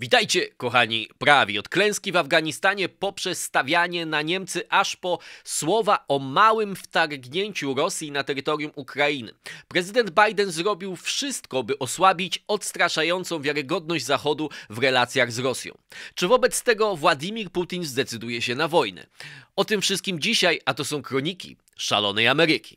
Witajcie, kochani prawi. Od klęski w Afganistanie poprzez stawianie na Niemcy aż po słowa o małym wtargnięciu Rosji na terytorium Ukrainy. Prezydent Biden zrobił wszystko, by osłabić odstraszającą wiarygodność Zachodu w relacjach z Rosją. Czy wobec tego Władimir Putin zdecyduje się na wojnę? O tym wszystkim dzisiaj, a to są kroniki szalonej Ameryki.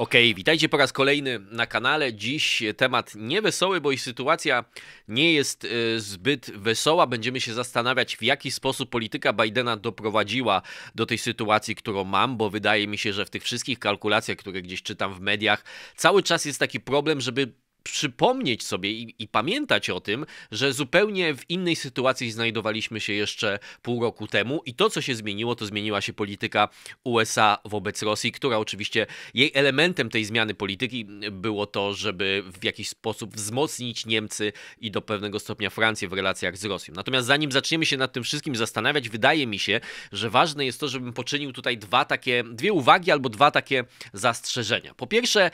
Okej, okay, witajcie po raz kolejny na kanale. Dziś temat niewesoły, bo i sytuacja nie jest y, zbyt wesoła. Będziemy się zastanawiać, w jaki sposób polityka Bidena doprowadziła do tej sytuacji, którą mam, bo wydaje mi się, że w tych wszystkich kalkulacjach, które gdzieś czytam w mediach, cały czas jest taki problem, żeby przypomnieć sobie i, i, pamiętać o tym, że zupełnie w innej sytuacji znajdowaliśmy się jeszcze pół roku temu i to, co się zmieniło, to zmieniła się polityka USA wobec Rosji, która oczywiście jej elementem tej zmiany polityki było to, żeby w jakiś sposób wzmocnić Niemcy i do pewnego stopnia Francję w relacjach z Rosją. Natomiast zanim zaczniemy się nad tym wszystkim zastanawiać, wydaje mi się, że ważne jest to, żebym poczynił tutaj dwa takie, dwie uwagi albo dwa takie zastrzeżenia. Po pierwsze,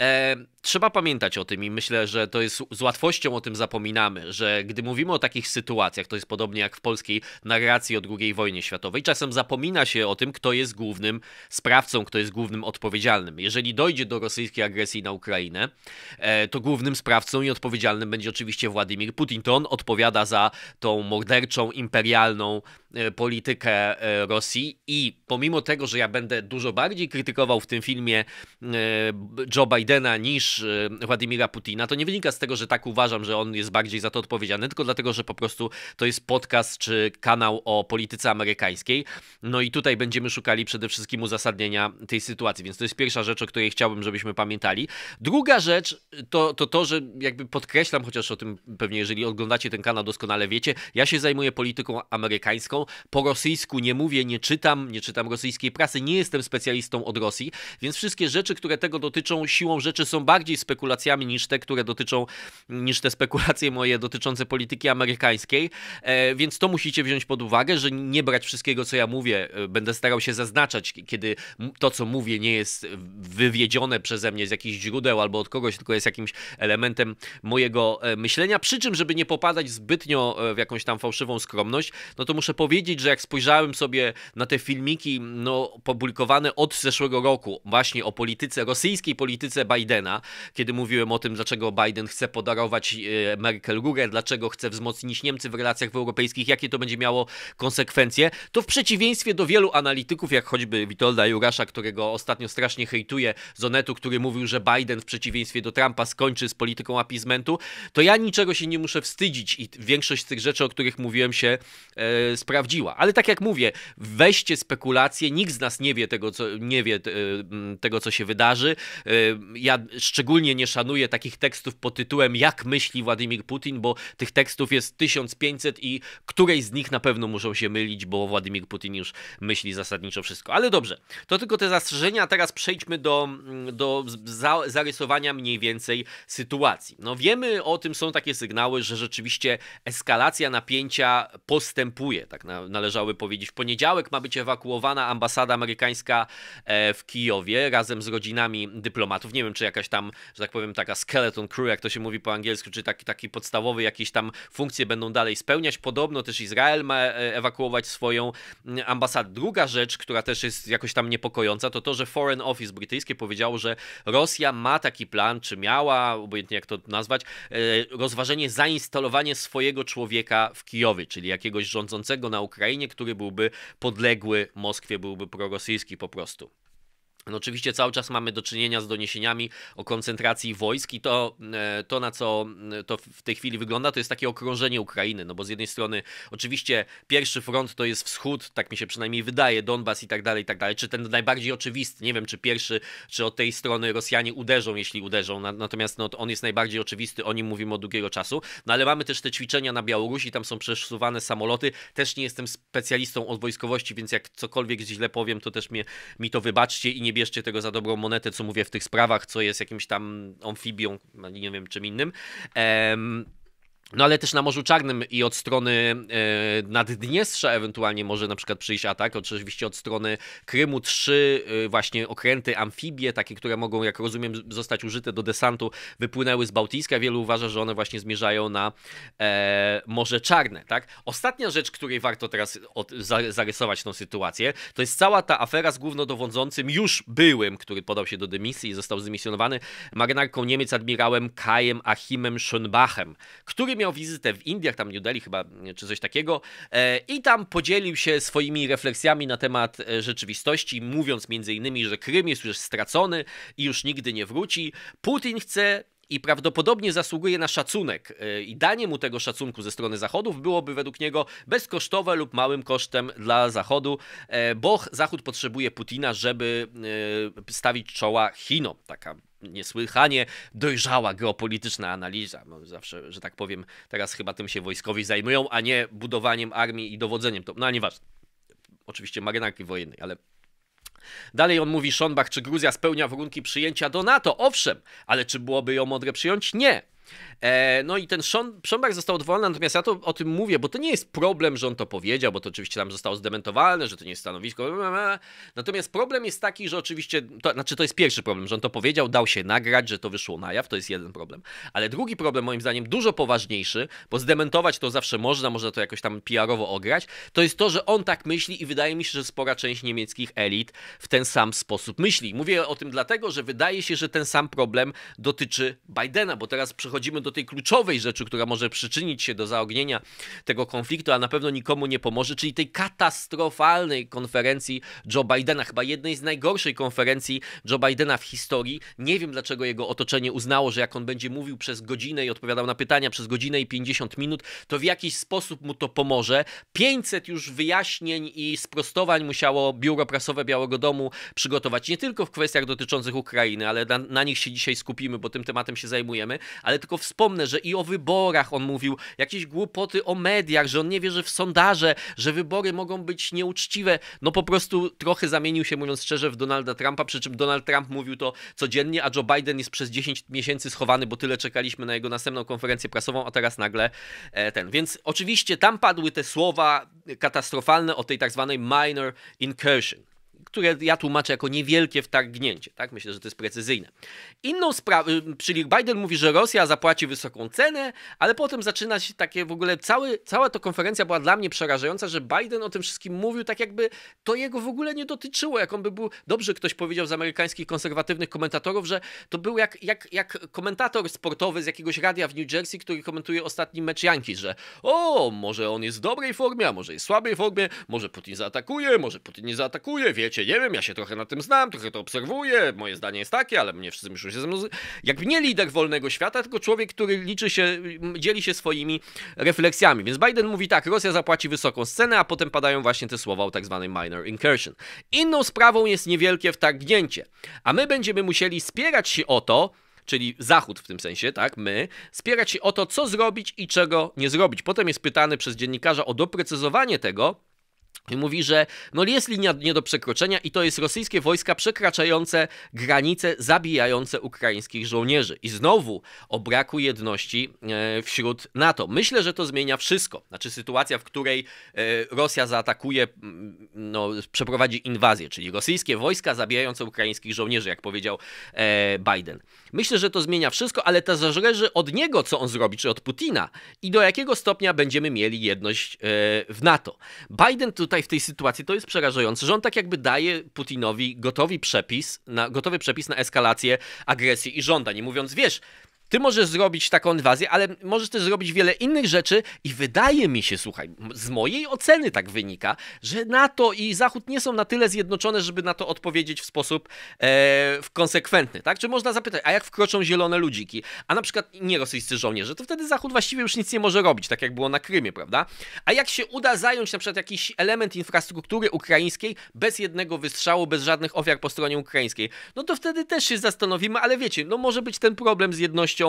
e, trzeba pamiętać o tym i myślę, że to jest z łatwością o tym zapominamy, że gdy mówimy o takich sytuacjach, to jest podobnie jak w polskiej narracji o II wojnie światowej, czasem zapomina się o tym, kto jest głównym sprawcą, kto jest głównym odpowiedzialnym. Jeżeli dojdzie do rosyjskiej agresji na Ukrainę, e, to głównym sprawcą i odpowiedzialnym będzie oczywiście Władimir Putin. To on odpowiada za tą morderczą, imperialną e, politykę e, Rosji i pomimo tego, że ja będę dużo bardziej krytykował w tym filmie Joe Bidena niż E, Władimira Putina, to nie wynika z tego, że tak uważam, że on jest bardziej za to odpowiedzialny, tylko dlatego, że po prostu to jest podcast czy kanał o polityce amerykańskiej. No i tutaj będziemy szukali przede wszystkim uzasadnienia tej sytuacji, więc to jest pierwsza rzecz, o której chciałbym, żebyśmy pamiętali. Druga rzecz to to, to że jakby podkreślam, chociaż o tym pewnie, jeżeli oglądacie ten kanał, doskonale wiecie, ja się zajmuję polityką amerykańską, po rosyjsku nie mówię, nie czytam, nie czytam rosyjskiej prasy, nie jestem specjalistą od Rosji, więc wszystkie rzeczy, które tego dotyczą, siłą rzeczy są bardziej bardziej spekulacjami niż te, które dotyczą, niż te spekulacje moje dotyczące polityki amerykańskiej, e, więc to musicie wziąć pod uwagę, że nie brać wszystkiego, co ja mówię. E, będę starał się zaznaczać, kiedy to, co mówię, nie jest wywiedzione przeze mnie z jakichś źródeł albo od kogoś, tylko jest jakimś elementem mojego e, myślenia. Przy czym, żeby nie popadać zbytnio w jakąś tam fałszywą skromność, no to muszę powiedzieć, że jak spojrzałem sobie na te filmiki no, publikowane od zeszłego roku, właśnie o polityce, rosyjskiej polityce Bidena, kiedy mówiłem o tym, dlaczego Biden chce podarować e, Merkel rurę, dlaczego chce wzmocnić Niemcy w relacjach europejskich, jakie to będzie miało konsekwencje, to w przeciwieństwie do wielu analityków, jak choćby Witolda Jurasza, którego ostatnio strasznie hejtuje, z Onetu, który mówił, że Biden w przeciwieństwie do Trumpa skończy z polityką apizmentu, to ja niczego się nie muszę wstydzić i większość z tych rzeczy, o których mówiłem, się e, sprawdziła. Ale tak jak mówię, weźcie spekulacje, nikt z nas nie wie tego, co, nie wie, e, tego, co się wydarzy. E, ja szczególnie szczególnie nie szanuję takich tekstów pod tytułem Jak myśli Władimir Putin, bo tych tekstów jest 1500 i którejś z nich na pewno muszą się mylić, bo Władimir Putin już myśli zasadniczo wszystko. Ale dobrze, to tylko te zastrzeżenia. Teraz przejdźmy do, mm, do za, zarysowania mniej więcej sytuacji. No wiemy o tym, są takie sygnały, że rzeczywiście eskalacja napięcia postępuje, tak na, należały powiedzieć. W poniedziałek ma być ewakuowana ambasada amerykańska e, w Kijowie razem z rodzinami dyplomatów. Nie wiem, czy jakaś tam tam, że tak powiem, taka skeleton crew, jak to się mówi po angielsku, czy taki, taki podstawowy jakieś tam funkcje będą dalej spełniać. Podobno też Izrael ma e, ewakuować swoją mm, ambasadę. Druga rzecz, która też jest jakoś tam niepokojąca, to to, że Foreign Office brytyjskie powiedziało, że Rosja ma taki plan, czy miała, obojętnie jak to nazwać, e, rozważenie zainstalowania swojego człowieka w Kijowie, czyli jakiegoś rządzącego na Ukrainie, który byłby podległy Moskwie, byłby prorosyjski po prostu. No oczywiście cały czas mamy do czynienia z doniesieniami o koncentracji wojsk i to, e, to na co e, to w tej chwili wygląda, to jest takie okrążenie Ukrainy, no bo z jednej strony oczywiście pierwszy front to jest wschód, tak mi się przynajmniej wydaje, Donbas i tak dalej, i tak dalej, czy ten najbardziej oczywisty, nie wiem czy pierwszy, czy od tej strony Rosjanie uderzą, jeśli uderzą, natomiast no, on jest najbardziej oczywisty, o nim mówimy od długiego czasu, no ale mamy też te ćwiczenia na Białorusi, tam są przesuwane samoloty, też nie jestem specjalistą od wojskowości, więc jak cokolwiek źle powiem, to też mnie, mi to wybaczcie i nie bierzcie tego za dobrą monetę, co mówię w tych sprawach, co jest jakimś tam amfibią, nie wiem czym innym. Um, no ale też na Morzu Czarnym i od strony e, Naddniestrza ewentualnie może na przykład przyjść atak, oczywiście od strony Krymu trzy e, właśnie okręty, amfibie, takie, które mogą, jak rozumiem, zostać użyte do desantu, wypłynęły z Bałtyjska. Wielu uważa, że one właśnie zmierzają na e, Morze Czarne, tak? Ostatnia rzecz, której warto teraz od, za, zarysować tą sytuację, to jest cała ta afera z głównodowodzącym już byłym, który podał się do dymisji i został zdymisjonowany, marynarką Niemiec admirałem Kajem Achimem Schönbachem, który który miał wizytę w Indiach, tam New Delhi chyba, czy coś takiego, e, i tam podzielił się swoimi refleksjami na temat e, rzeczywistości, mówiąc między innymi, że Krym jest już stracony i już nigdy nie wróci. Putin chce i prawdopodobnie zasługuje na szacunek e, i danie mu tego szacunku ze strony Zachodów byłoby według niego bezkosztowe lub małym kosztem dla Zachodu, e, bo Zachód potrzebuje Putina, żeby e, stawić czoła Chinom. Taka niesłychanie dojrzała geopolityczna analiza. No zawsze, że tak powiem, teraz chyba tym się wojskowi zajmują, a nie budowaniem armii i dowodzeniem. To, no nieważne. Oczywiście marynarki wojennej, ale Dalej on mówi, Szonbach, czy Gruzja spełnia warunki przyjęcia do NATO? Owszem, ale czy byłoby ją mądre przyjąć? Nie. E, no i ten Schomberg został odwołany, natomiast ja to o tym mówię, bo to nie jest problem, że on to powiedział, bo to oczywiście tam zostało zdementowane że to nie jest stanowisko. Natomiast problem jest taki, że oczywiście, to, znaczy to jest pierwszy problem, że on to powiedział, dał się nagrać, że to wyszło na jaw, to jest jeden problem. Ale drugi problem, moim zdaniem, dużo poważniejszy, bo zdementować to zawsze można, można to jakoś tam PR-owo ograć, to jest to, że on tak myśli i wydaje mi się, że spora część niemieckich elit w ten sam sposób myśli. Mówię o tym dlatego, że wydaje się, że ten sam problem dotyczy Bidena, bo teraz przychodzi dochodzimy do tej kluczowej rzeczy, która może przyczynić się do zaognienia tego konfliktu, a na pewno nikomu nie pomoże, czyli tej katastrofalnej konferencji Joe Bidena, chyba jednej z najgorszej konferencji Joe Bidena w historii. Nie wiem, dlaczego jego otoczenie uznało, że jak on będzie mówił przez godzinę i odpowiadał na pytania przez godzinę i 50 minut, to w jakiś sposób mu to pomoże. 500 już wyjaśnień i sprostowań musiało biuro prasowe Białego Domu przygotować, nie tylko w kwestiach dotyczących Ukrainy, ale na, na nich się dzisiaj skupimy, bo tym tematem się zajmujemy, ale tylko wspomnę, że i o wyborach on mówił, jakieś głupoty o mediach, że on nie wierzy w sondaże, że wybory mogą być nieuczciwe. No po prostu trochę zamienił się, mówiąc szczerze, w Donalda Trumpa, przy czym Donald Trump mówił to codziennie, a Joe Biden jest przez 10 miesięcy schowany, bo tyle czekaliśmy na jego następną konferencję prasową, a teraz nagle e, ten. Więc oczywiście tam padły te słowa katastrofalne o tej tak zwanej minor incursion które ja tłumaczę jako niewielkie wtargnięcie. Tak? Myślę, że to jest precyzyjne. Inną przy czyli Biden mówi, że Rosja zapłaci wysoką cenę, ale potem zaczyna się takie w ogóle, cały, cała ta konferencja była dla mnie przerażająca, że Biden o tym wszystkim mówił tak jakby to jego w ogóle nie dotyczyło, jak on by był, dobrze ktoś powiedział z amerykańskich konserwatywnych komentatorów, że to był jak, jak, jak komentator sportowy z jakiegoś radia w New Jersey, który komentuje ostatni mecz Yankees, że o, może on jest w dobrej formie, a może jest w słabej formie, może Putin zaatakuje, może Putin nie zaatakuje, wiecie, nie wiem, ja się trochę na tym znam, trochę to obserwuję, moje zdanie jest takie, ale mnie wszyscy już się ze mną... Jakby nie lider wolnego świata, tylko człowiek, który liczy się, dzieli się swoimi refleksjami. Więc Biden mówi tak, Rosja zapłaci wysoką cenę, a potem padają właśnie te słowa o tak zwanej minor incursion. Inną sprawą jest niewielkie wtargnięcie, a my będziemy musieli spierać się o to, czyli Zachód w tym sensie, tak, my, spierać się o to, co zrobić i czego nie zrobić. Potem jest pytany przez dziennikarza o doprecyzowanie tego, i mówi, że no jest linia nie do przekroczenia i to jest rosyjskie wojska przekraczające granice, zabijające ukraińskich żołnierzy. I znowu o braku jedności e, wśród NATO. Myślę, że to zmienia wszystko. Znaczy sytuacja, w której e, Rosja zaatakuje, no, przeprowadzi inwazję, czyli rosyjskie wojska zabijające ukraińskich żołnierzy, jak powiedział e, Biden. Myślę, że to zmienia wszystko, ale to zależy od niego, co on zrobi, czy od Putina i do jakiego stopnia będziemy mieli jedność w NATO. Biden tu tutaj w tej sytuacji to jest przerażające, że on tak jakby daje Putinowi gotowy przepis na, gotowy przepis na eskalację agresji i żądań. I mówiąc, wiesz, ty możesz zrobić taką inwazję, ale możesz też zrobić wiele innych rzeczy i wydaje mi się, słuchaj, z mojej oceny tak wynika, że NATO i Zachód nie są na tyle zjednoczone, żeby na to odpowiedzieć w sposób e, konsekwentny, tak? Czy można zapytać, a jak wkroczą zielone ludziki, a na przykład nie rosyjscy żołnierze, to wtedy Zachód właściwie już nic nie może robić, tak jak było na Krymie, prawda? A jak się uda zająć na przykład jakiś element infrastruktury ukraińskiej bez jednego wystrzału, bez żadnych ofiar po stronie ukraińskiej, no to wtedy też się zastanowimy, ale wiecie, no może być ten problem z jednością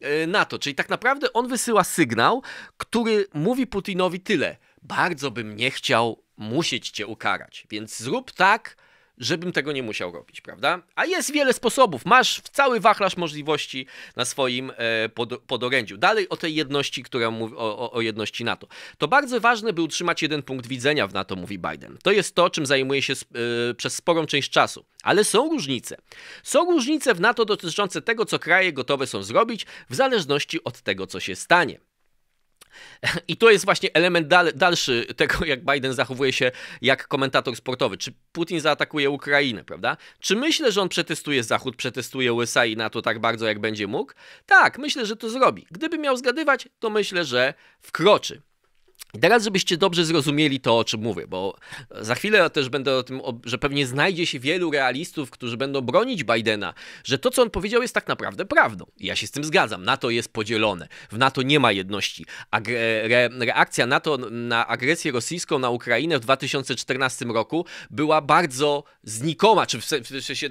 E, na to. Czyli tak naprawdę on wysyła sygnał, który mówi Putinowi tyle. Bardzo bym nie chciał musieć cię ukarać, więc zrób tak, żebym tego nie musiał robić, prawda? A jest wiele sposobów. Masz cały wachlarz możliwości na swoim e, pod, podorędziu. Dalej o tej jedności, która mówi o, o, jedności NATO. To bardzo ważne, by utrzymać jeden punkt widzenia w NATO, mówi Biden. To jest to, czym zajmuje się e, przez sporą część czasu. Ale są różnice. Są różnice w NATO dotyczące tego, co kraje gotowe są zrobić, w zależności od tego, co się stanie. I to jest właśnie element dal, dalszy tego, jak Biden zachowuje się jak komentator sportowy. Czy Putin zaatakuje Ukrainę, prawda? Czy myślę, że on przetestuje Zachód, przetestuje USA i NATO tak bardzo, jak będzie mógł? Tak, myślę, że to zrobi. Gdyby miał zgadywać, to myślę, że wkroczy. I teraz, żebyście dobrze zrozumieli to, o czym mówię, bo za chwilę też będę o tym, że pewnie znajdzie się wielu realistów, którzy będą bronić Bidena, że to, co on powiedział, jest tak naprawdę prawdą. I ja się z tym zgadzam. NATO jest podzielone. W NATO nie ma jedności. Agre re reakcja NATO na agresję rosyjską na Ukrainę w 2014 roku była bardzo znikoma. Czy w sensie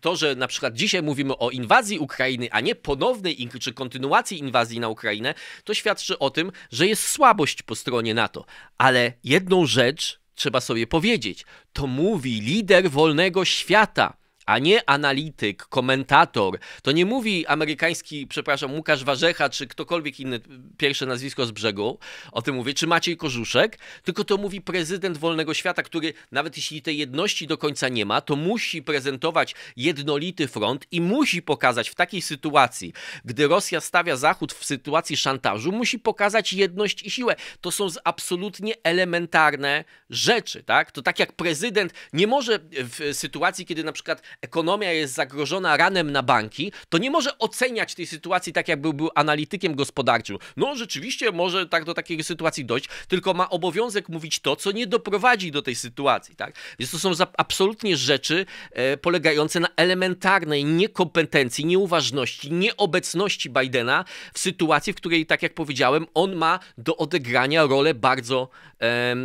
to, że na przykład dzisiaj mówimy o inwazji Ukrainy, a nie ponownej czy kontynuacji inwazji na Ukrainę, to świadczy o tym, że jest słabość po stronie NATO. Ale jedną rzecz trzeba sobie powiedzieć: to mówi lider wolnego świata a nie analityk, komentator. To nie mówi amerykański, przepraszam, Łukasz Warzecha, czy ktokolwiek inny, pierwsze nazwisko z brzegu, o tym mówię, czy Maciej Korzuszek, tylko to mówi prezydent wolnego świata, który nawet jeśli tej jedności do końca nie ma, to musi prezentować jednolity front i musi pokazać w takiej sytuacji, gdy Rosja stawia Zachód w sytuacji szantażu, musi pokazać jedność i siłę. To są absolutnie elementarne rzeczy, tak? To tak jak prezydent nie może w sytuacji, kiedy na przykład ekonomia jest zagrożona ranem na banki, to nie może oceniać tej sytuacji tak, jakby był analitykiem gospodarczym. No, rzeczywiście może tak do takiej sytuacji dojść, tylko ma obowiązek mówić to, co nie doprowadzi do tej sytuacji, tak? Więc to są absolutnie rzeczy e, polegające na elementarnej niekompetencji, nieuważności, nieobecności Bidena w sytuacji, w której, tak jak powiedziałem, on ma do odegrania rolę bardzo e,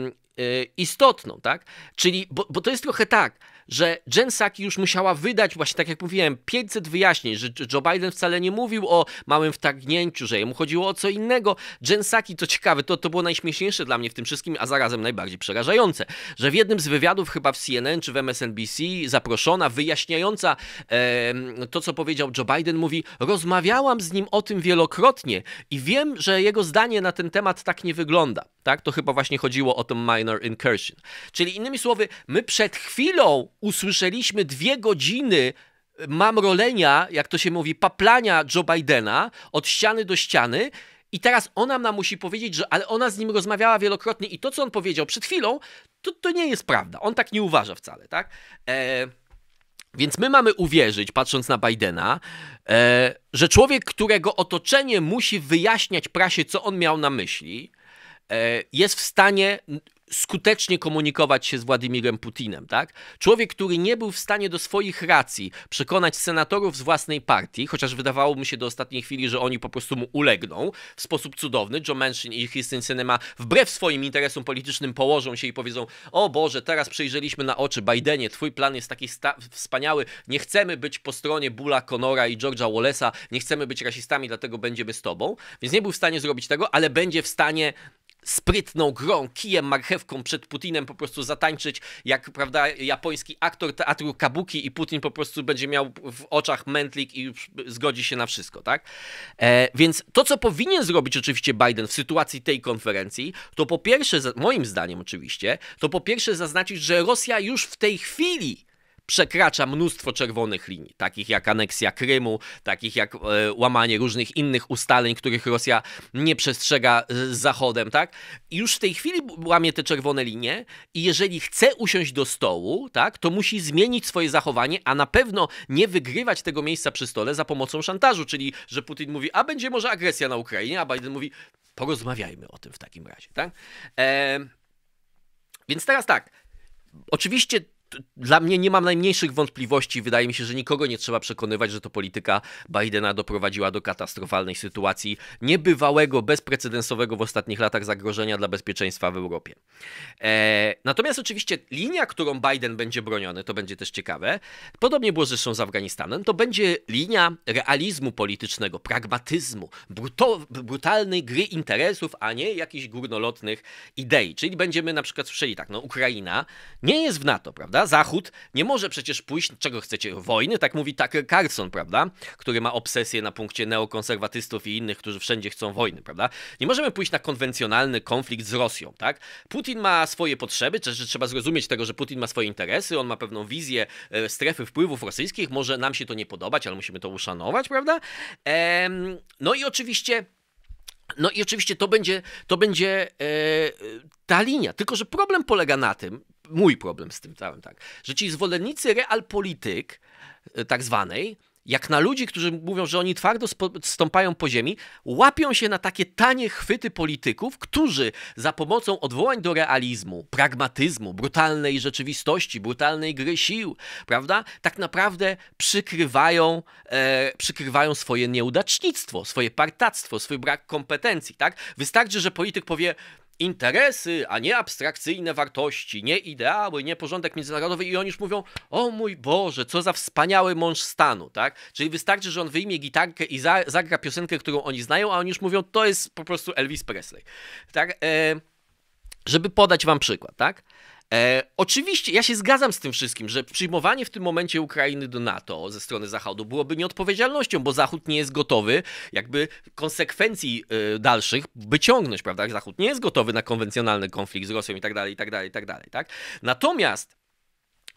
istotną, tak? Czyli, bo, bo to jest trochę tak, że Jen Psaki już musiała wydać, właśnie tak jak mówiłem, 500 wyjaśnień, że Joe Biden wcale nie mówił o małym wtargnięciu, że jemu chodziło o co innego. Jen Psaki, to ciekawe, to, to było najśmieszniejsze dla mnie w tym wszystkim, a zarazem najbardziej przerażające, że w jednym z wywiadów, chyba w CNN czy w MSNBC, zaproszona, wyjaśniająca e, to, co powiedział Joe Biden, mówi: Rozmawiałam z nim o tym wielokrotnie i wiem, że jego zdanie na ten temat tak nie wygląda. Tak? To chyba właśnie chodziło o to minor incursion. Czyli innymi słowy, my przed chwilą usłyszeliśmy dwie godziny e, mamrolenia, jak to się mówi, paplania Joe Bidena od ściany do ściany. I teraz ona nam musi powiedzieć, że ale ona z nim rozmawiała wielokrotnie i to, co on powiedział przed chwilą, to, to nie jest prawda. On tak nie uważa wcale, tak? E, więc my mamy uwierzyć, patrząc na Bidena, e, że człowiek, którego otoczenie musi wyjaśniać prasie, co on miał na myśli, e, jest w stanie skutecznie komunikować się z Władimirem Putinem. Tak? Człowiek, który nie był w stanie do swoich racji przekonać senatorów z własnej partii, chociaż wydawało mu się do ostatniej chwili, że oni po prostu mu ulegną w sposób cudowny. Joe Manchin i Kirsten Sinema wbrew swoim interesom politycznym położą się i powiedzą o Boże, teraz przejrzeliśmy na oczy Bidenie, twój plan jest taki wspaniały, nie chcemy być po stronie Bula, Conora i George'a Wallace'a, nie chcemy być rasistami, dlatego będziemy z tobą. Więc nie był w stanie zrobić tego, ale będzie w stanie sprytną grą, kijem, marchewką przed Putinem po prostu zatańczyć, jak prawda japoński aktor teatru kabuki i Putin po prostu będzie miał w oczach mętlik i zgodzi się na wszystko, tak? E, więc to, co powinien zrobić oczywiście Biden w sytuacji tej konferencji, to po pierwsze, moim zdaniem oczywiście, to po pierwsze zaznaczyć, że Rosja już w tej chwili przekracza mnóstwo czerwonych linii, takich jak aneksja Krymu, takich jak e, łamanie różnych innych ustaleń, których Rosja nie przestrzega e, z Zachodem, tak? Już w tej chwili łamie te czerwone linie i jeżeli chce usiąść do stołu, tak, to musi zmienić swoje zachowanie, a na pewno nie wygrywać tego miejsca przy stole za pomocą szantażu, czyli że Putin mówi, a będzie może agresja na Ukrainie, a Biden mówi, porozmawiajmy o tym w takim razie, tak? E, więc teraz tak, oczywiście dla mnie nie mam najmniejszych wątpliwości. Wydaje mi się, że nikogo nie trzeba przekonywać, że to polityka Bidena doprowadziła do katastrofalnej sytuacji, niebywałego, bezprecedensowego w ostatnich latach zagrożenia dla bezpieczeństwa w Europie. E, natomiast oczywiście linia, którą Biden będzie broniony, to będzie też ciekawe, podobnie było zresztą z Afganistanem, to będzie linia realizmu politycznego, pragmatyzmu, bruto, brutalnej gry interesów, a nie jakichś górnolotnych idei. Czyli będziemy na przykład słyszeli tak, no Ukraina nie jest w NATO, prawda? prawda? Zachód nie może przecież pójść, czego chcecie, wojny, tak mówi Tucker Carlson, prawda? Który ma obsesję na punkcie neokonserwatystów i innych, którzy wszędzie chcą wojny, prawda? Nie możemy pójść na konwencjonalny konflikt z Rosją, tak? Putin ma swoje potrzeby, czy, trzeba zrozumieć tego, że Putin ma swoje interesy, on ma pewną wizję e, strefy wpływów rosyjskich, może nam się to nie podobać, ale musimy to uszanować, prawda? Ehm, no i oczywiście no i oczywiście to będzie, to będzie e, e ta linia. Tylko, że problem polega na tym, mój problem z tym całym, tak, że ci zwolennicy realpolitik, e, tak zwanej, jak na ludzi, którzy mówią, że oni twardo stąpają po ziemi, łapią się na takie tanie chwyty polityków, którzy za pomocą odwołań do realizmu, pragmatyzmu, brutalnej rzeczywistości, brutalnej gry sił, prawda, tak naprawdę przykrywają, e, przykrywają swoje nieudacznictwo, swoje partactwo, swój brak kompetencji, tak? Wystarczy, że polityk powie, interesy, a nie abstrakcyjne wartości, nie ideały, nie porządek międzynarodowy i oni już mówią, o mój Boże, co za wspaniały mąż stanu, tak? Czyli wystarczy, że on wyjmie gitarkę i za, zagra piosenkę, którą oni znają, a oni już mówią, to jest po prostu Elvis Presley, tak? E, żeby podać wam przykład, tak? E, oczywiście, ja się zgadzam z tym wszystkim, że przyjmowanie w tym momencie Ukrainy do NATO ze strony Zachodu byłoby nieodpowiedzialnością, bo Zachód nie jest gotowy, jakby konsekwencji y, dalszych wyciągnąć, prawda? Zachód nie jest gotowy na konwencjonalny konflikt z Rosją i tak dalej, i tak dalej, i tak dalej, tak? Natomiast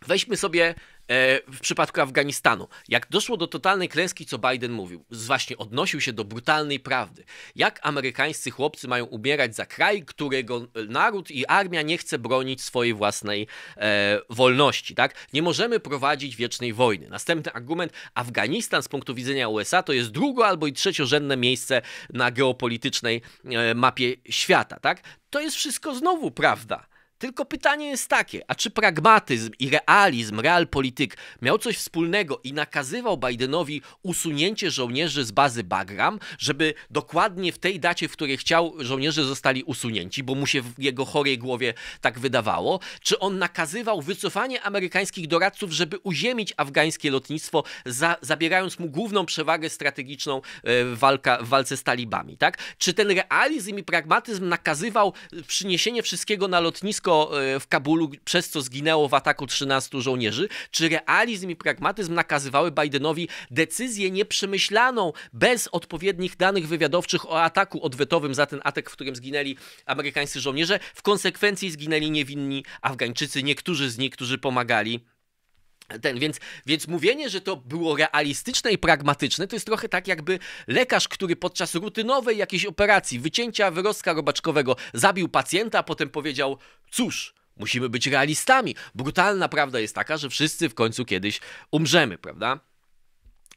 weźmy sobie E, w przypadku Afganistanu. Jak doszło do totalnej klęski, co Biden mówił, właśnie odnosił się do brutalnej prawdy. Jak amerykańscy chłopcy mają ubierać za kraj, którego naród i armia nie chce bronić swojej własnej e, wolności, tak? Nie możemy prowadzić wiecznej wojny. Następny argument, Afganistan z punktu widzenia USA to jest drugo albo i trzeciorzędne miejsce na geopolitycznej e, mapie świata, tak? To jest wszystko znowu prawda. Tylko pytanie jest takie, a czy pragmatyzm i realizm, realpolitik miał coś wspólnego i nakazywał Bidenowi usunięcie żołnierzy z bazy Bagram, żeby dokładnie w tej dacie, w której chciał, żołnierze zostali usunięci, bo mu się w jego chorej głowie tak wydawało? Czy on nakazywał wycofanie amerykańskich doradców, żeby uziemić afgańskie lotnictwo, za, zabierając mu główną przewagę strategiczną e, w, walka, w walce z talibami? Tak? Czy ten realizm i pragmatyzm nakazywał przyniesienie wszystkiego na lotnisko E, w Kabulu, przez co zginęło w ataku 13 żołnierzy, czy realizm i pragmatyzm nakazywały Bidenowi decyzję nieprzemyślaną, bez odpowiednich danych wywiadowczych o ataku odwetowym za ten atak, w którym zginęli amerykańscy żołnierze. W konsekwencji zginęli niewinni Afgańczycy, niektórzy z nich, którzy pomagali ten, więc, więc mówienie, że to było realistyczne i pragmatyczne, to jest trochę tak, jakby lekarz, który podczas rutynowej jakiejś operacji wycięcia wyrostka robaczkowego zabił pacjenta, a potem powiedział: Cóż, musimy być realistami. Brutalna prawda jest taka, że wszyscy w końcu kiedyś umrzemy, prawda?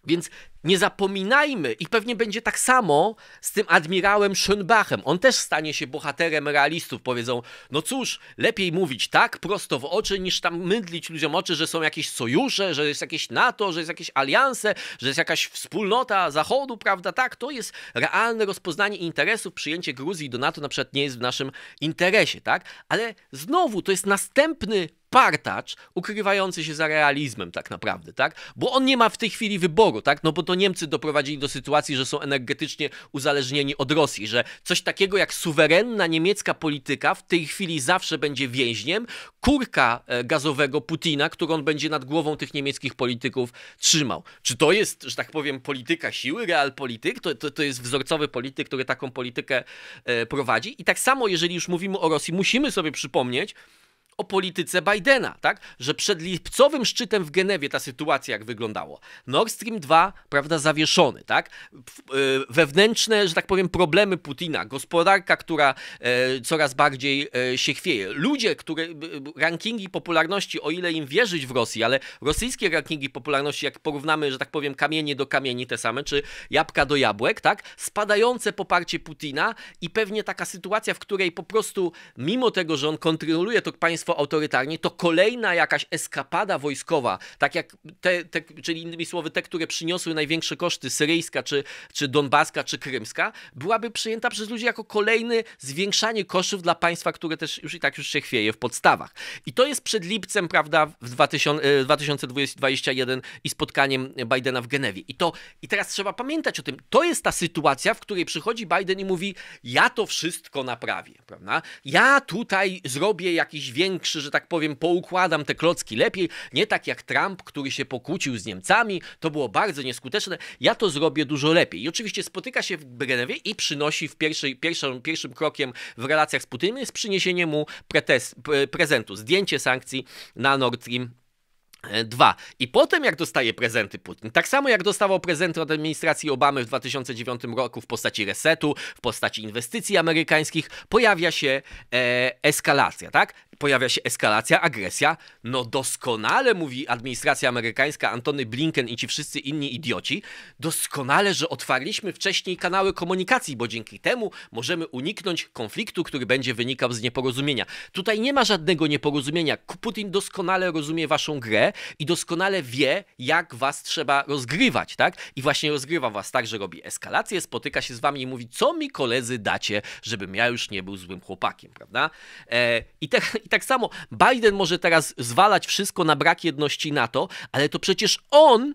Więc nie zapominajmy, i pewnie będzie tak samo z tym admirałem Schönbachem. On też stanie się bohaterem realistów. Powiedzą, no cóż, lepiej mówić tak prosto w oczy, niż tam mydlić ludziom oczy, że są jakieś sojusze, że jest jakieś NATO, że jest jakieś alianse, że jest jakaś wspólnota Zachodu, prawda? Tak, to jest realne rozpoznanie interesów. Przyjęcie Gruzji do NATO na przykład nie jest w naszym interesie, tak? Ale znowu, to jest następny partacz ukrywający się za realizmem tak naprawdę, tak? Bo on nie ma w tej chwili wyboru, tak? No bo to Niemcy doprowadzili do sytuacji, że są energetycznie uzależnieni od Rosji, że coś takiego jak suwerenna niemiecka polityka w tej chwili zawsze będzie więźniem kurka e, gazowego Putina, którą on będzie nad głową tych niemieckich polityków trzymał. Czy to jest, że tak powiem, polityka siły, realpolitik? To, to, to jest wzorcowy polityk, który taką politykę e, prowadzi. I tak samo, jeżeli już mówimy o Rosji, musimy sobie przypomnieć, o polityce Bidena, tak? Że przed lipcowym szczytem w Genewie ta sytuacja jak wyglądało. Nord Stream 2, prawda, zawieszony, tak? E, wewnętrzne, że tak powiem, problemy Putina, gospodarka, która e, coraz bardziej e, się chwieje. Ludzie, które rankingi popularności, o ile im wierzyć w Rosji, ale rosyjskie rankingi popularności, jak porównamy, że tak powiem, kamienie do kamieni te same, czy jabłka do jabłek, tak? Spadające poparcie Putina i pewnie taka sytuacja, w której po prostu mimo tego, że on kontroluje to państwo państwo autorytarnie, to kolejna jakaś eskapada wojskowa, tak jak te, te, czyli innymi słowy te, które przyniosły największe koszty, syryjska, czy, czy donbaska, czy krymska, byłaby przyjęta przez ludzi jako kolejne zwiększanie kosztów dla państwa, które też już i tak już się chwieje w podstawach. I to jest przed lipcem, prawda, w 2000, 2021 e, i spotkaniem Bidena w Genewie. I to, i teraz trzeba pamiętać o tym, to jest ta sytuacja, w której przychodzi Biden i mówi, ja to wszystko naprawię, prawda, ja tutaj zrobię jakiś więcej większy, że tak powiem, poukładam te klocki lepiej, nie tak jak Trump, który się pokłócił z Niemcami, to było bardzo nieskuteczne, ja to zrobię dużo lepiej. I oczywiście spotyka się w Genewie i przynosi w pierwszej, pierwszym, pierwszym krokiem w relacjach z Putinem jest przyniesienie mu pretest, prezentu, zdjęcie sankcji na Nord Stream e, Dwa. I potem jak dostaje prezenty Putin, tak samo jak dostawał prezenty od administracji Obamy w 2009 roku w postaci resetu, w postaci inwestycji amerykańskich, pojawia się e, eskalacja, tak? pojawia się eskalacja, agresja. No doskonale, mówi administracja amerykańska, Antony Blinken i ci wszyscy inni idioci, doskonale, że otwarliśmy wcześniej kanały komunikacji, bo dzięki temu możemy uniknąć konfliktu, który będzie wynikał z nieporozumienia. Tutaj nie ma żadnego nieporozumienia. Putin doskonale rozumie waszą grę i doskonale wie, jak was trzeba rozgrywać, tak? I właśnie rozgrywa was tak, że robi eskalację, spotyka się z wami i mówi, co mi koledzy dacie, żebym ja już nie był złym chłopakiem, prawda? E, i, te, i tak samo Biden może teraz zwalać wszystko na brak jedności NATO, ale to przecież on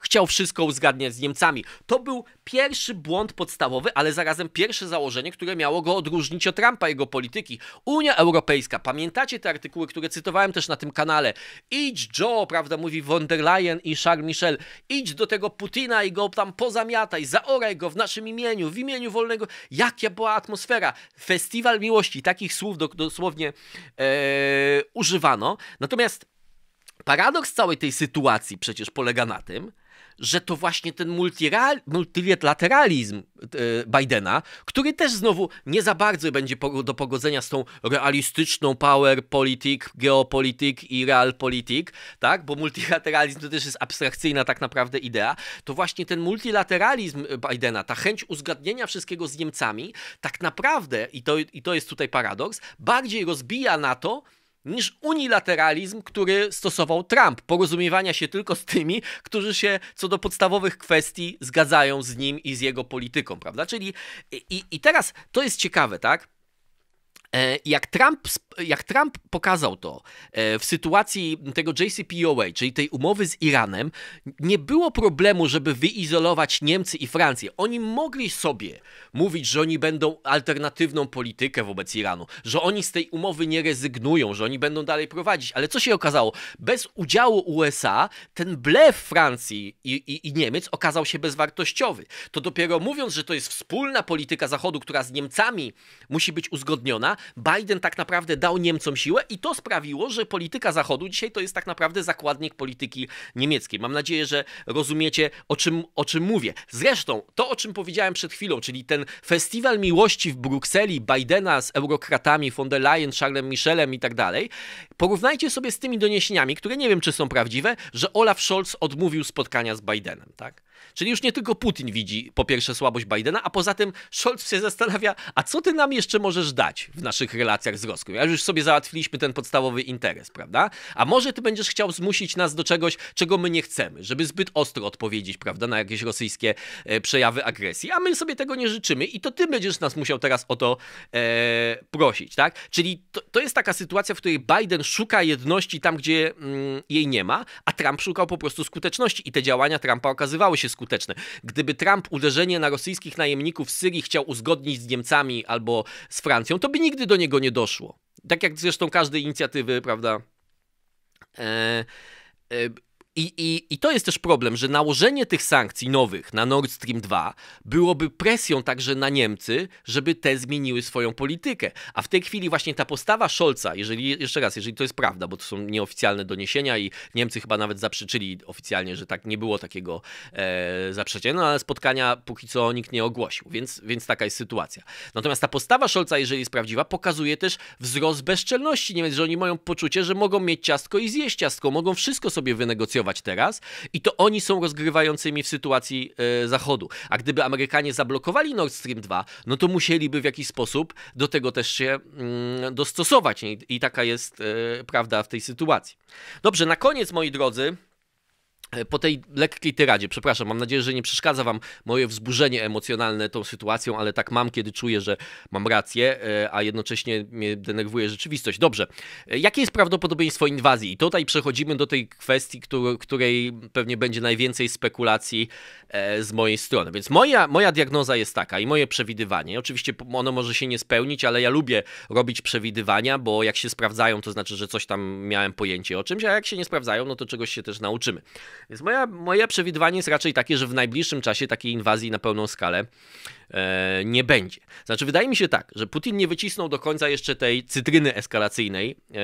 Chciał wszystko uzgadniać z Niemcami. To był pierwszy błąd podstawowy, ale zarazem pierwsze założenie, które miało go odróżnić od Trumpa, jego polityki. Unia Europejska, pamiętacie te artykuły, które cytowałem też na tym kanale? Idź Joe, prawda, mówi von der Leyen i Charles Michel, idź do tego Putina i go tam pozamiataj, zaoraj go w naszym imieniu, w imieniu wolnego. Jaka była atmosfera? Festiwal miłości, takich słów do, dosłownie ee, używano. Natomiast Paradoks całej tej sytuacji przecież polega na tym, że to właśnie ten multilateralizm e, Bidena, który też znowu nie za bardzo będzie do pogodzenia z tą realistyczną power politik, geopolitik i realpolitik, tak? bo multilateralizm to też jest abstrakcyjna tak naprawdę idea, to właśnie ten multilateralizm e, Bidena, ta chęć uzgadnienia wszystkiego z Niemcami, tak naprawdę, i to, i to jest tutaj paradoks, bardziej rozbija to niż unilateralizm, który stosował Trump. Porozumiewania się tylko z tymi, którzy się co do podstawowych kwestii zgadzają z nim i z jego polityką, prawda? Czyli i, i teraz to jest ciekawe, tak? E, jak Trump, jak Trump pokazał to e, w sytuacji tego JCPOA, czyli tej umowy z Iranem, nie było problemu, żeby wyizolować Niemcy i Francję. Oni mogli sobie mówić, że oni będą alternatywną politykę wobec Iranu, że oni z tej umowy nie rezygnują, że oni będą dalej prowadzić. Ale co się okazało? Bez udziału USA ten blef Francji i, i, i Niemiec okazał się bezwartościowy. To dopiero mówiąc, że to jest wspólna polityka Zachodu, która z Niemcami musi być uzgodniona, Biden tak naprawdę dał Niemcom siłę i to sprawiło, że polityka Zachodu dzisiaj to jest tak naprawdę zakładnik polityki niemieckiej. Mam nadzieję, że rozumiecie, o czym, o czym mówię. Zresztą to, o czym powiedziałem przed chwilą, czyli ten festiwal miłości w Brukseli Bidena z eurokratami, von der Leyen, Charlesem Michelem i tak dalej, porównajcie sobie z tymi doniesieniami, które nie wiem, czy są prawdziwe, że Olaf Scholz odmówił spotkania z Bidenem, tak? Czyli już nie tylko Putin widzi po pierwsze słabość Bidena, a poza tym Scholz się zastanawia, a co ty nam jeszcze możesz dać w naszych relacjach z Rosją? Ja już sobie załatwiliśmy ten podstawowy interes, prawda? A może ty będziesz chciał zmusić nas do czegoś, czego my nie chcemy, żeby zbyt ostro odpowiedzieć, prawda, na jakieś rosyjskie e, przejawy agresji, a my sobie tego nie życzymy i to ty będziesz nas musiał teraz o to e, prosić, tak? Czyli to, to, jest taka sytuacja, w której Biden szuka jedności tam, gdzie mm, jej nie ma, a Trump szukał po prostu skuteczności i te działania Trumpa okazywały się będzie skuteczne. Gdyby Trump uderzenie na rosyjskich najemników z Syrii chciał uzgodnić z Niemcami albo z Francją, to by nigdy do niego nie doszło. Tak jak zresztą każdej inicjatywy, prawda? E, e, i, i, I to jest też problem, że nałożenie tych sankcji nowych na Nord Stream 2 byłoby presją także na Niemcy, żeby te zmieniły swoją politykę. A w tej chwili właśnie ta postawa Scholza, jeżeli, jeszcze raz, jeżeli to jest prawda, bo to są nieoficjalne doniesienia i Niemcy chyba nawet zaprzeczyli oficjalnie, że tak nie było takiego e, zaprzeczenia, no ale spotkania póki co nikt nie ogłosił, więc, więc taka jest sytuacja. Natomiast ta postawa Scholza, jeżeli jest prawdziwa, pokazuje też wzrost bezczelności Niemiec, że oni mają poczucie, że mogą mieć ciastko i zjeść ciastko, mogą wszystko sobie wynegocjować teraz i to oni są rozgrywającymi w sytuacji y, Zachodu. A gdyby Amerykanie zablokowali Nord Stream 2, no to musieliby w jakiś sposób do tego też się y, dostosować I, i taka jest y, prawda w tej sytuacji. Dobrze, na koniec moi drodzy, E, po tej lekkiej tyradzie, przepraszam, mam nadzieję, że nie przeszkadza Wam moje wzburzenie emocjonalne tą sytuacją, ale tak mam, kiedy czuję, że mam rację, e, a jednocześnie mnie denerwuje rzeczywistość. Dobrze, e, jakie jest prawdopodobieństwo inwazji? I tutaj przechodzimy do tej kwestii, której pewnie będzie najwięcej spekulacji z mojej strony. Więc moja, moja diagnoza jest taka i moje przewidywanie. Oczywiście ono może się nie spełnić, ale ja lubię robić przewidywania, bo jak się sprawdzają, to znaczy, że coś tam miałem pojęcie o czymś, a jak się nie sprawdzają, no to czegoś się też nauczymy. Więc moja, moje przewidywanie jest raczej takie, że w najbliższym czasie takiej inwazji na pełną skalę E, nie będzie. Znaczy, wydaje mi się tak, że Putin nie wycisnął do końca jeszcze tej cytryny eskalacyjnej e,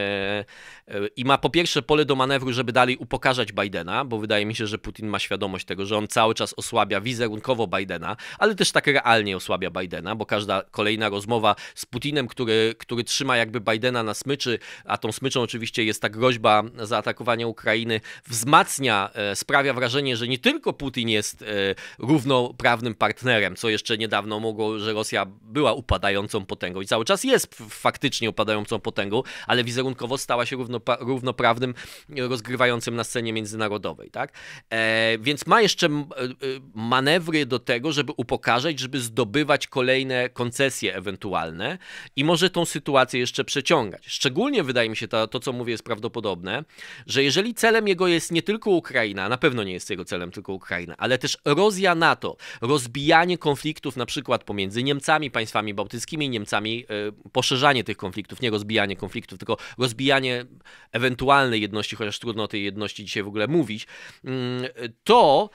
e, i ma po pierwsze pole do manewru, żeby dalej upokarzać Bidena, bo wydaje mi się, że Putin ma świadomość tego, że on cały czas osłabia wizerunkowo Bidena, ale też tak realnie osłabia Bidena, bo każda kolejna rozmowa z Putinem, który, który trzyma jakby Bidena na smyczy, a tą smyczą oczywiście jest ta groźba zaatakowania Ukrainy, wzmacnia, sprawia wrażenie, że nie tylko Putin jest równoprawnym partnerem, co jeszcze nie niedawno mogło, że Rosja była upadającą potęgą i cały czas jest faktycznie upadającą potęgą, ale wizerunkowo stała się równoprawnym rozgrywającym na scenie międzynarodowej, tak? E, więc ma jeszcze e, e, manewry do tego, żeby upokarzać, żeby zdobywać kolejne koncesje ewentualne i może tą sytuację jeszcze przeciągać. Szczególnie wydaje mi się to, to co mówię jest prawdopodobne, że jeżeli celem jego jest nie tylko Ukraina, na pewno nie jest jego celem tylko Ukraina, ale też erozja NATO, rozbijanie konfliktów na na przykład pomiędzy Niemcami, państwami bałtyckimi, Niemcami e, poszerzanie tych konfliktów, nie rozbijanie konfliktów, tylko rozbijanie ewentualnej jedności, chociaż trudno o tej jedności dzisiaj w ogóle mówić, mm, to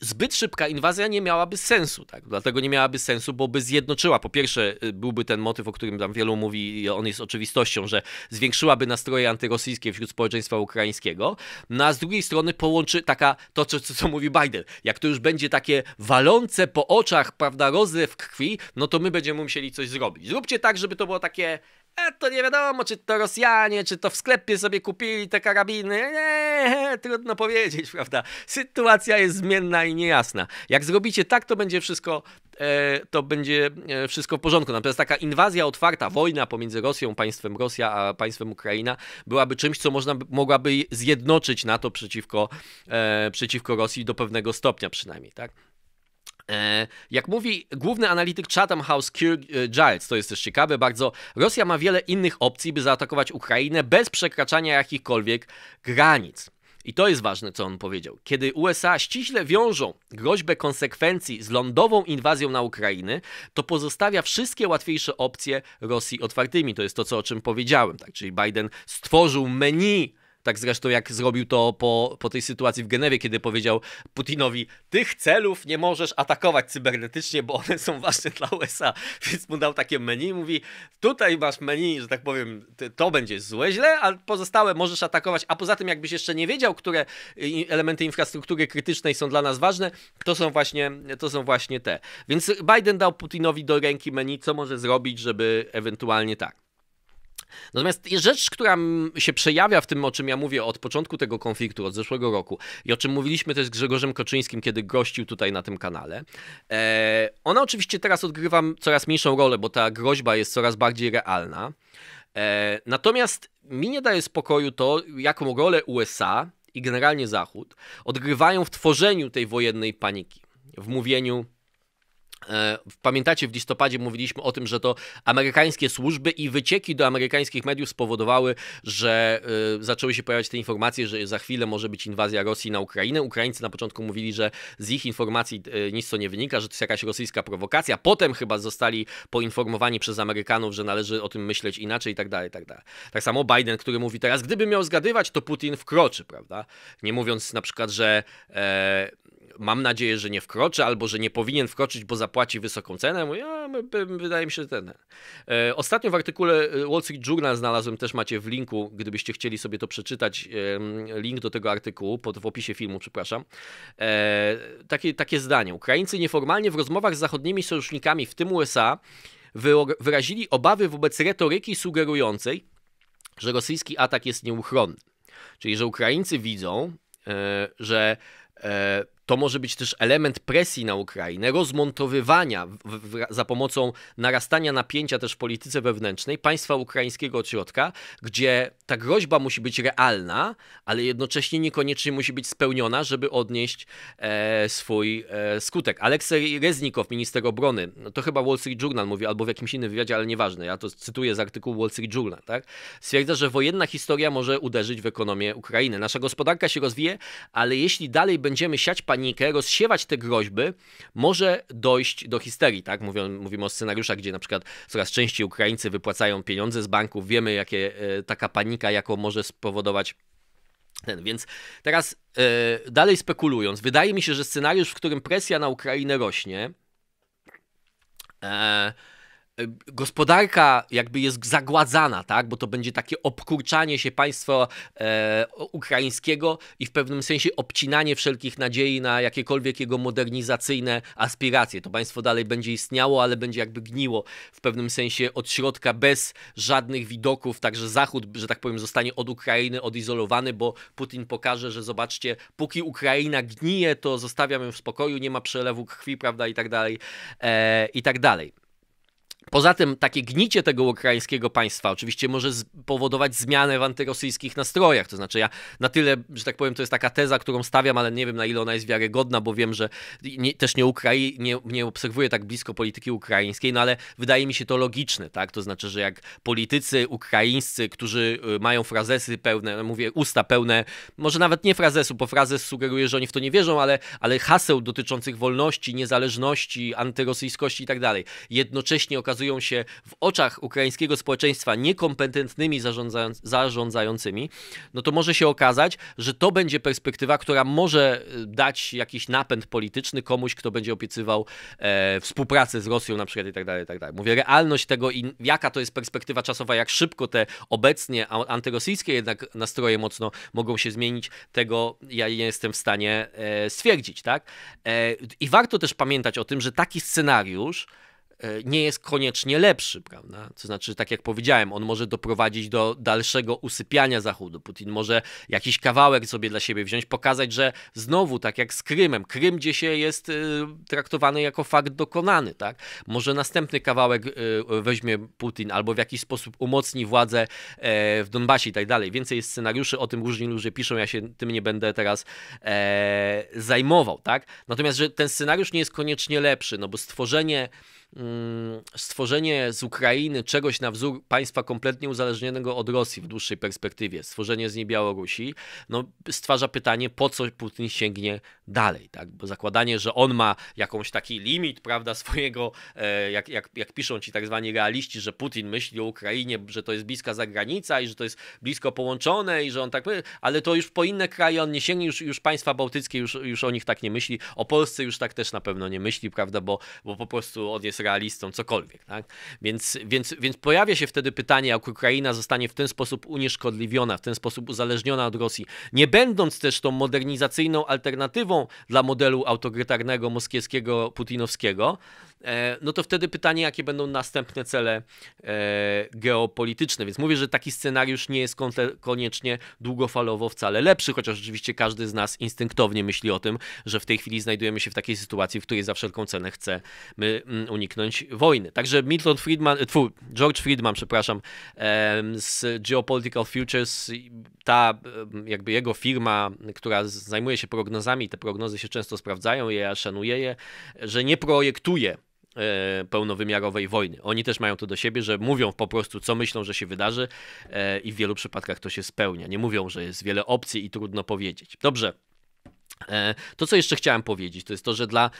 zbyt szybka inwazja nie miałaby sensu, tak? Dlatego nie miałaby sensu, bo by zjednoczyła. Po pierwsze, y, byłby ten motyw, o którym tam wielu mówi, i on jest oczywistością, że zwiększyłaby nastroje antyrosyjskie wśród społeczeństwa ukraińskiego. No a z drugiej strony połączy taka to, co, co mówi Biden. Jak to już będzie takie walące po oczach, prawda, rozlew krwi, no to my będziemy musieli coś zrobić. Zróbcie tak, żeby to było takie a to nie wiadomo, czy to Rosjanie, czy to w sklepie sobie kupili te karabiny. Nie, trudno powiedzieć, prawda? Sytuacja jest zmienna i niejasna. Jak zrobicie tak, to będzie wszystko, e, to będzie e, wszystko w porządku. Natomiast taka inwazja otwarta, wojna pomiędzy Rosją, państwem Rosja, a państwem Ukraina byłaby czymś, co można, mogłaby zjednoczyć NATO przeciwko, e, przeciwko Rosji do pewnego stopnia przynajmniej, tak? E, jak mówi główny analityk Chatham House Kirk e, Giles, to jest też ciekawe bardzo, Rosja ma wiele innych opcji, by zaatakować Ukrainę bez przekraczania jakichkolwiek granic. I to jest ważne, co on powiedział. Kiedy USA ściśle wiążą groźbę konsekwencji z lądową inwazją na Ukrainę, to pozostawia wszystkie łatwiejsze opcje Rosji otwartymi. To jest to, co o czym powiedziałem. Tak? Czyli Biden stworzył menu tak zresztą jak zrobił to po, po tej sytuacji w Genewie, kiedy powiedział Putinowi, tych celów nie możesz atakować cybernetycznie, bo one są ważne dla USA. Więc mu dał takie menu i mówi, tutaj masz menu, że tak powiem, to będzie złe, źle, a pozostałe możesz atakować. A poza tym, jakbyś jeszcze nie wiedział, które y, elementy infrastruktury krytycznej są dla nas ważne, to są właśnie, to są właśnie te. Więc Biden dał Putinowi do ręki menu, co może zrobić, żeby ewentualnie tak. Natomiast rzecz, która się przejawia w tym, o czym ja mówię od początku tego konfliktu, od zeszłego roku i o czym mówiliśmy też z Grzegorzem Koczyńskim, kiedy gościł tutaj na tym kanale, e, ona oczywiście teraz odgrywa coraz mniejszą rolę, bo ta groźba jest coraz bardziej realna. E, natomiast mi nie daje spokoju to, jaką rolę USA i generalnie Zachód odgrywają w tworzeniu tej wojennej paniki, w mówieniu E, pamiętacie, w listopadzie mówiliśmy o tym, że to amerykańskie służby i wycieki do amerykańskich mediów spowodowały, że e, zaczęły się pojawiać te informacje, że za chwilę może być inwazja Rosji na Ukrainę. Ukraińcy na początku mówili, że z ich informacji e, nic to nie wynika, że to jest jakaś rosyjska prowokacja. Potem chyba zostali poinformowani przez Amerykanów, że należy o tym myśleć inaczej i tak dalej, tak dalej. Tak samo Biden, który mówi teraz, gdyby miał zgadywać, to Putin wkroczy, prawda? Nie mówiąc na przykład, że e, mam nadzieję, że nie wkroczy, albo że nie powinien wkroczyć, bo zapłaci wysoką cenę. Mówię, my wydaje mi się, że ten. E, ostatnio w artykule e, Wall Street Journal znalazłem, też macie w linku, gdybyście chcieli sobie to przeczytać, link do tego artykułu, pod, w opisie filmu, przepraszam. E, takie, takie zdanie. Ukraińcy nieformalnie w rozmowach z zachodnimi sojusznikami, w tym USA, wyrazili obawy wobec retoryki sugerującej, że rosyjski atak jest nieuchronny. Czyli, że Ukraińcy widzą, że to może być też element presji na Ukrainę, rozmontowywania w, w, za pomocą narastania napięcia też w polityce wewnętrznej państwa ukraińskiego od środka, gdzie ta groźba musi być realna, ale jednocześnie niekoniecznie musi być spełniona, żeby odnieść e, swój e, skutek. Aleksej Reznikow, minister obrony, no to chyba Wall Street Journal mówi, albo w jakimś innym wywiadzie, ale nieważne, ja to cytuję z artykułu Wall Street Journal, tak? stwierdza, że wojenna historia może uderzyć w ekonomię Ukrainy. Nasza gospodarka się rozwija, ale jeśli dalej będziemy siać panie panikę, rozsiewać te groźby, może dojść do histerii, tak? Mówimy, mówimy o scenariuszach, gdzie na przykład coraz częściej Ukraińcy wypłacają pieniądze z banków, wiemy, jakie e, taka panika, jaką może spowodować ten. Więc teraz e, dalej spekulując, wydaje mi się, że scenariusz, w którym presja na Ukrainę rośnie, e, gospodarka jakby jest zagładzana, tak? bo to będzie takie obkurczanie się państwa e, ukraińskiego i w pewnym sensie obcinanie wszelkich nadziei na jakiekolwiek jego modernizacyjne aspiracje. To państwo dalej będzie istniało, ale będzie jakby gniło w pewnym sensie od środka bez żadnych widoków, także Zachód, że tak powiem, zostanie od Ukrainy odizolowany, bo Putin pokaże, że zobaczcie, póki Ukraina gnije, to zostawiam ją w spokoju, nie ma przelewu krwi, prawda, i tak dalej, e, i tak dalej. Poza tym takie gnicie tego ukraińskiego państwa oczywiście może spowodować zmianę w antyrosyjskich nastrojach. To znaczy ja na tyle, że tak powiem, to jest taka teza, którą stawiam, ale nie wiem na ile ona jest wiarygodna, bo wiem, że nie, też nie, Ukrai nie, nie obserwuję tak blisko polityki ukraińskiej, no ale wydaje mi się to logiczne, tak? To znaczy, że jak politycy ukraińscy, którzy y, mają frazesy pełne, no mówię usta pełne, może nawet nie frazesu, bo frazes sugeruje, że oni w to nie wierzą, ale, ale haseł dotyczących wolności, niezależności, antyrosyjskości i tak dalej, jednocześnie okazuje okazują się w oczach ukraińskiego społeczeństwa niekompetentnymi zarządza zarządzającymi, no to może się okazać, że to będzie perspektywa, która może y, dać jakiś napęd polityczny komuś, kto będzie obiecywał e, współpracę z Rosją na przykład i tak dalej, i tak dalej. Mówię, realność tego i jaka to jest perspektywa czasowa, jak szybko te obecnie antyrosyjskie jednak nastroje mocno mogą się zmienić, tego ja nie jestem w stanie e, stwierdzić, tak? E, I warto też pamiętać o tym, że taki scenariusz E, nie jest koniecznie lepszy, prawda? To znaczy, tak jak powiedziałem, on może doprowadzić do dalszego usypiania Zachodu. Putin może jakiś kawałek sobie dla siebie wziąć, pokazać, że znowu, tak jak z Krymem, Krym gdzie się jest e, traktowany jako fakt dokonany, tak? Może następny kawałek e, weźmie Putin albo w jakiś sposób umocni władzę w Donbasie i tak dalej. Więcej jest scenariuszy, o tym różni ludzie piszą, ja się tym nie będę teraz zajmował, tak? Natomiast, że ten scenariusz nie jest koniecznie lepszy, no bo stworzenie Mm, stworzenie z Ukrainy czegoś na wzór państwa kompletnie uzależnionego od Rosji w dłuższej perspektywie, stworzenie z niej Białorusi, no, stwarza pytanie, po co Putin sięgnie dalej, tak? bo zakładanie, że on ma jakąś taki limit, prawda, swojego, e, jak, jak, jak piszą ci tak zwani realiści, że Putin myśli o Ukrainie, że to jest bliska zagranica i że to jest blisko połączone i że on tak ale to już po inne kraje on nie sięgnie, już, już państwa bałtyckie już, już o nich tak nie myśli, o Polsce już tak też na pewno nie myśli, prawda, bo, bo po prostu on jest realistą, cokolwiek. Tak? Więc, więc, więc pojawia się wtedy pytanie, jak Ukraina zostanie w ten sposób unieszkodliwiona, w ten sposób uzależniona od Rosji, nie będąc też tą modernizacyjną alternatywą dla modelu autorytarnego moskiewskiego, putinowskiego, E, no to wtedy pytanie, jakie będą następne cele e, geopolityczne. Więc mówię, że taki scenariusz nie jest koniecznie długofalowo wcale lepszy, chociaż oczywiście każdy z nas instynktownie myśli o tym, że w tej chwili znajdujemy się w takiej sytuacji, w której za wszelką cenę chcemy mm, uniknąć wojny. Także Milton Friedman, e, tfu, George Friedman, przepraszam, z Geopolitical Futures, ta jakby jego firma, która zajmuje się prognozami, te prognozy się często sprawdzają, ja szanuję je, że nie projektuje E, pełnowymiarowej wojny. Oni też mają to do siebie, że mówią po prostu, co myślą, że się wydarzy e, i w wielu przypadkach to się spełnia. Nie mówią, że jest wiele opcji i trudno powiedzieć. Dobrze. E, to, co jeszcze chciałem powiedzieć, to jest to, że dla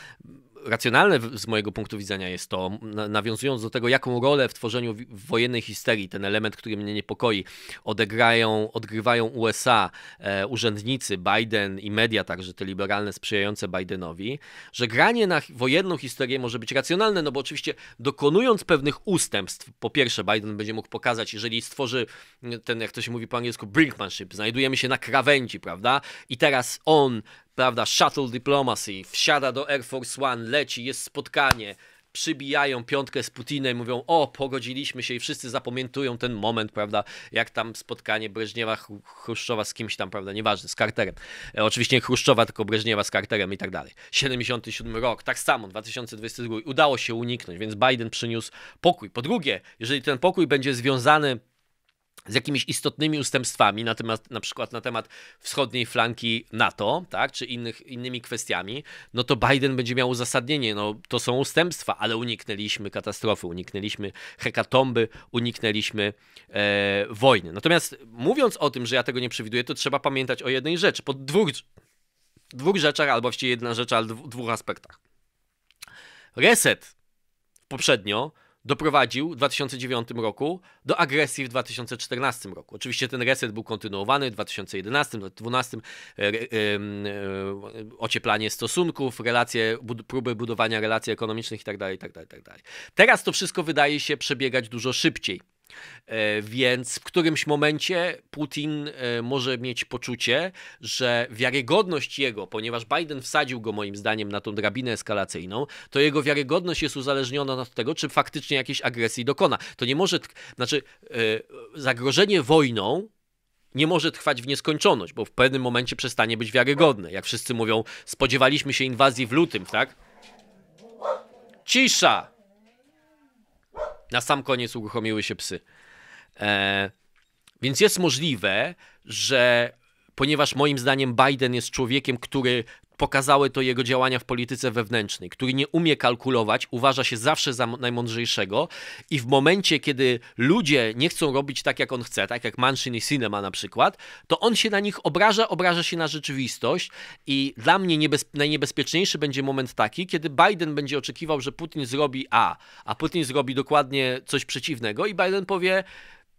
racjonalne z mojego punktu widzenia jest to, nawiązując do tego, jaką rolę w tworzeniu wojennej histerii, ten element, który mnie niepokoi, odegrają, odgrywają USA, e, urzędnicy, Biden i media, także te liberalne sprzyjające Bidenowi, że granie na wojenną historię może być racjonalne, no bo oczywiście dokonując pewnych ustępstw, po pierwsze Biden będzie mógł pokazać, jeżeli stworzy mm, ten, jak to się mówi po angielsku, brinkmanship, znajdujemy się na krawędzi, prawda? I teraz on prawda, shuttle diplomacy, wsiada do Air Force One, leci, jest spotkanie, przybijają piątkę z Putinem, mówią o, pogodziliśmy się i wszyscy zapamiętują ten moment, prawda, jak tam spotkanie Breżniewa, Chruszczowa z kimś tam, prawda, nieważne, z Carterem. E, oczywiście nie Chruszczowa, tylko Breżniewa z Carterem i tak dalej. 77 rok, tak samo, 2022. Udało się uniknąć, więc Biden przyniósł pokój. Po drugie, jeżeli ten pokój będzie związany z jakimiś istotnymi ustępstwami, na, temat, na przykład na temat wschodniej flanki NATO, tak, czy innych, innymi kwestiami, no to Biden będzie miał uzasadnienie, no to są ustępstwa, ale uniknęliśmy katastrofy, uniknęliśmy hekatomby, uniknęliśmy e, wojny. Natomiast mówiąc o tym, że ja tego nie przewiduję, to trzeba pamiętać o jednej rzeczy, po dwóch, dwóch rzeczach, albo właściwie jedna rzecz, ale dwóch aspektach. Reset poprzednio doprowadził w 2009 roku do agresji w 2014 roku. Oczywiście ten reset był kontynuowany w 2011, 2012, e, e, e, ocieplanie stosunków, relacje, bud próby budowania relacji ekonomicznych itd., itd., itd. Teraz to wszystko wydaje się przebiegać dużo szybciej. E, więc w którymś momencie Putin e, może mieć poczucie, że wiarygodność jego, ponieważ Biden wsadził go moim zdaniem na tą drabinę eskalacyjną, to jego wiarygodność jest uzależniona od tego, czy faktycznie jakiejś agresji dokona. To nie może, znaczy e, zagrożenie wojną nie może trwać w nieskończoność, bo w pewnym momencie przestanie być wiarygodne. Jak wszyscy mówią, spodziewaliśmy się inwazji w lutym, tak? Cisza! Na sam koniec uruchomiły się psy. E, więc jest możliwe, że ponieważ moim zdaniem Biden jest człowiekiem, który pokazały to jego działania w polityce wewnętrznej, który nie umie kalkulować, uważa się zawsze za najmądrzejszego i w momencie, kiedy ludzie nie chcą robić tak, jak on chce, tak jak Manchin i Cinema na przykład, to on się na nich obraża, obraża się na rzeczywistość i dla mnie niebez... najniebezpieczniejszy będzie moment taki, kiedy Biden będzie oczekiwał, że Putin zrobi A, a Putin zrobi dokładnie coś przeciwnego i Biden powie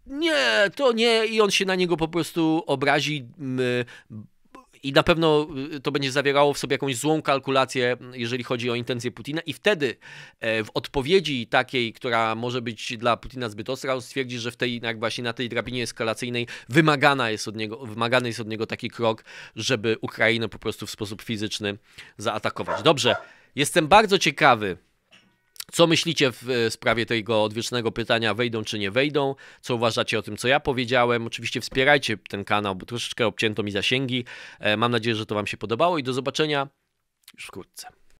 nie, to nie i on się na niego po prostu obrazi. I na pewno y, to będzie zawierało w sobie jakąś złą kalkulację, jeżeli chodzi o intencje Putina. I wtedy e, w odpowiedzi takiej, która może być dla Putina zbyt ostra, stwierdzi, że w tej, jak właśnie na tej drabinie eskalacyjnej wymagana jest od niego, wymagany jest od niego taki krok, żeby Ukrainę po prostu w sposób fizyczny zaatakować. Dobrze, jestem bardzo ciekawy, co myślicie w e, sprawie tego odwiecznego pytania, wejdą czy nie wejdą? Co uważacie o tym, co ja powiedziałem? Oczywiście wspierajcie ten kanał, bo troszeczkę obcięto mi zasięgi. E, mam nadzieję, że to Wam się podobało i do zobaczenia już wkrótce.